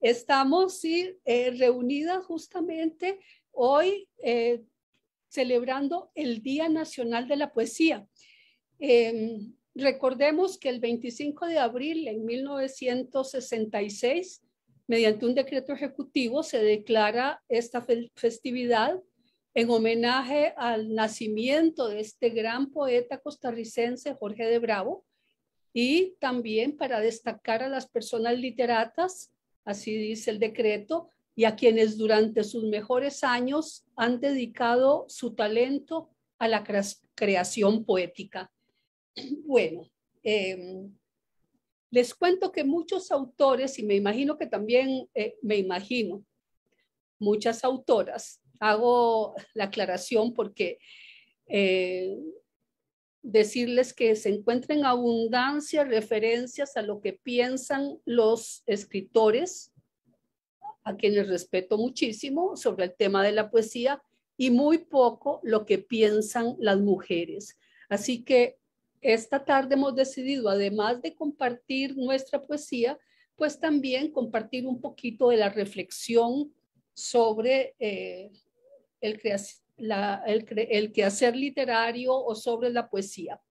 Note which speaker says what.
Speaker 1: Estamos eh, reunidas justamente hoy eh, celebrando el Día Nacional de la Poesía. Em, recordemos que el 25 de abril en 1966, mediante un decreto ejecutivo, se declara esta festividad en homenaje al nacimiento de este gran poeta costarricense Jorge de Bravo y también para destacar a las personas literatas así dice el decreto, y a quienes durante sus mejores años han dedicado su talento a la creación poética. Bueno, em, les cuento que muchos autores, y me imagino que también, eh, me imagino, muchas autoras, hago la aclaración porque eh, decirles que se encuentran abundancia referencias a lo que piensan los escritores, a quienes respeto muchísimo sobre el tema de la poesía, y muy poco lo que piensan las mujeres. Así que esta tarde hemos decidido, además de compartir nuestra poesía, pues también compartir un poquito de la reflexión sobre eh, el el, el, el quehacer literario o sobre la poesía.